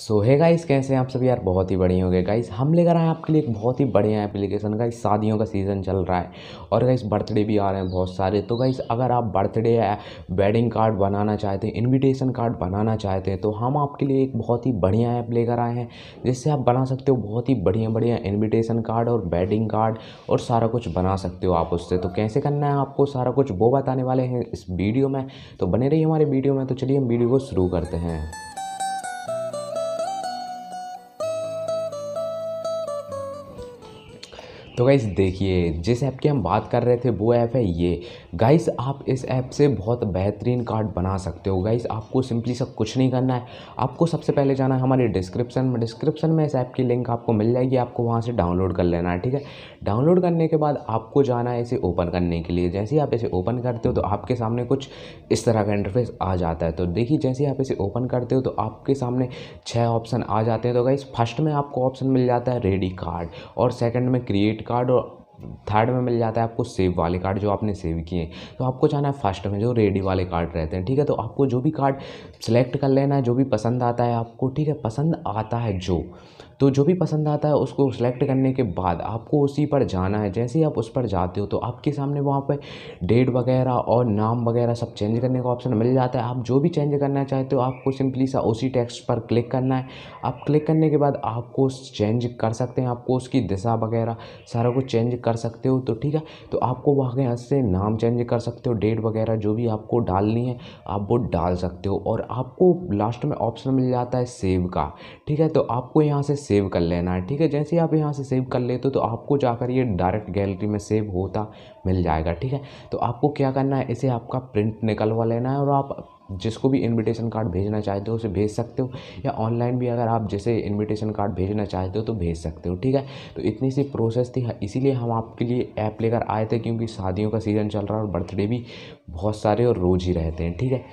सो है गाइस कैसे हैं आप सभी यार बहुत ही बढ़िया हो गए गाइस हम लेकर आए आपके लिए एक बहुत ही बढ़िया एप्लीकेशन गाइस शादियों का सीज़न चल रहा है और गाइस बर्थडे भी आ रहे हैं बहुत सारे तो गाइस अगर आप बर्थडे या वेडिंग कार्ड बनाना चाहते हैं इनविटेशन कार्ड बनाना चाहते हैं तो हम आपके लिए एक बहुत ही बढ़िया ऐप लेकर आए हैं जिससे आप बना सकते हो बहुत ही बढ़िया बढ़िया इन्विटेशन कार्ड और वेडिंग कार्ड और सारा कुछ बना सकते हो आप उससे तो कैसे करना है आपको सारा कुछ वो बताने वाले हैं इस वीडियो में तो बने रही हमारे वीडियो में तो चलिए हम वीडियो को शुरू करते हैं तो गाइज़ देखिए जिस ऐप की हम बात कर रहे थे वो ऐप है ये गाइस आप इस ऐप से बहुत बेहतरीन कार्ड बना सकते हो गाइस आपको सिंपली सब कुछ नहीं करना है आपको सबसे पहले जाना है हमारे डिस्क्रिप्शन में डिस्क्रिप्शन में इस ऐप की लिंक आपको मिल जाएगी आपको वहाँ से डाउनलोड कर लेना है ठीक है डाउनलोड करने के बाद आपको जाना है इसे ओपन करने के लिए जैसे ही आप इसे ओपन करते हो तो आपके सामने कुछ इस तरह का इंटरफेस आ जाता है तो देखिए जैसे आप इसे ओपन करते हो तो आपके सामने छः ऑप्शन आ जाते हैं तो गाइज़ फर्स्ट में आपको ऑप्शन मिल जाता है रेडी कार्ड और सेकेंड में क्रिएट क्रेडिट कार्ड और थर्ड में मिल जाता है आपको सेव वाले कार्ड जो आपने सेव किए तो आपको जाना है फर्स्ट में जो रेडी वाले कार्ड रहते हैं ठीक है तो आपको जो भी कार्ड सेलेक्ट कर लेना है जो भी पसंद आता है आपको ठीक है पसंद आता है जो तो जो भी पसंद आता है उसको सेलेक्ट करने के बाद आपको उसी पर जाना है जैसे ही आप उस पर जाते हो तो आपके सामने वहाँ पर डेट वगैरह और नाम वगैरह सब चेंज करने का ऑप्शन मिल जाता है आप जो भी चेंज करना चाहते हो आपको सिंपली सा उसी टेक्स्ट पर क्लिक करना है आप क्लिक करने के बाद आपको चेंज कर सकते हैं आपको उसकी दिशा वगैरह सारा कुछ चेंज कर सकते हो तो ठीक है तो आपको वहाँ हाथ से नाम चेंज कर सकते हो डेट वगैरह जो भी आपको डालनी है आप वो डाल सकते हो और आपको लास्ट में ऑप्शन मिल जाता है सेव का ठीक है तो आपको यहाँ से सेव कर लेना है ठीक है जैसे आप यहाँ से सेव कर लेते हो तो आपको जाकर ये डायरेक्ट गैलरी में सेव होता मिल जाएगा ठीक है तो आपको क्या करना है इसे आपका प्रिंट निकलवा लेना है और आप जिसको भी इनविटेशन कार्ड भेजना चाहते हो उसे भेज सकते हो या ऑनलाइन भी अगर आप जैसे इनविटेशन कार्ड भेजना चाहते हो तो भेज सकते हो ठीक है तो इतनी सी प्रोसेस थी हाँ, इसीलिए हम आपके लिए ऐप लेकर आए थे क्योंकि शादियों का सीज़न चल रहा है और बर्थडे भी बहुत सारे और रोज़ ही रहते हैं ठीक है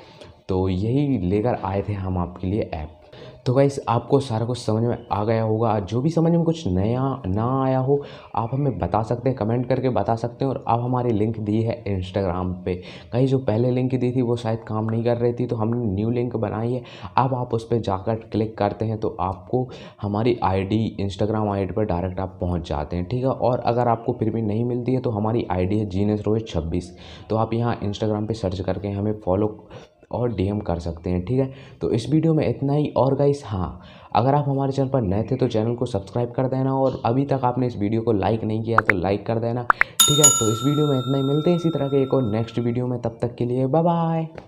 तो यही लेकर आए थे हम आपके लिए ऐप तो गाइस आपको सारा कुछ समझ में आ गया होगा जो भी समझ में कुछ नया ना आया हो आप हमें बता सकते हैं कमेंट करके बता सकते हैं और आप हमारी लिंक दी है इंस्टाग्राम पे कहीं जो पहले लिंक दी थी वो शायद काम नहीं कर रही थी तो हमने न्यू लिंक बनाई है अब आप उस पर जाकर क्लिक करते हैं तो आपको हमारी आई डी इंस्टाग्राम डी पर डायरेक्ट आप पहुँच जाते हैं ठीक है और अगर आपको फिर भी नहीं मिलती है तो हमारी आई है जीनेस रोहित छब्बीस तो आप यहाँ इंस्टाग्राम पर सर्च करके हमें फॉलो और डीएम कर सकते हैं ठीक है तो इस वीडियो में इतना ही और गाइस हाँ अगर आप हमारे चैनल पर नए थे तो चैनल को सब्सक्राइब कर देना और अभी तक आपने इस वीडियो को लाइक नहीं किया तो लाइक कर देना ठीक है तो इस वीडियो में इतना ही मिलते हैं इसी तरह के एक और नेक्स्ट वीडियो में तब तक के लिए बाय बाय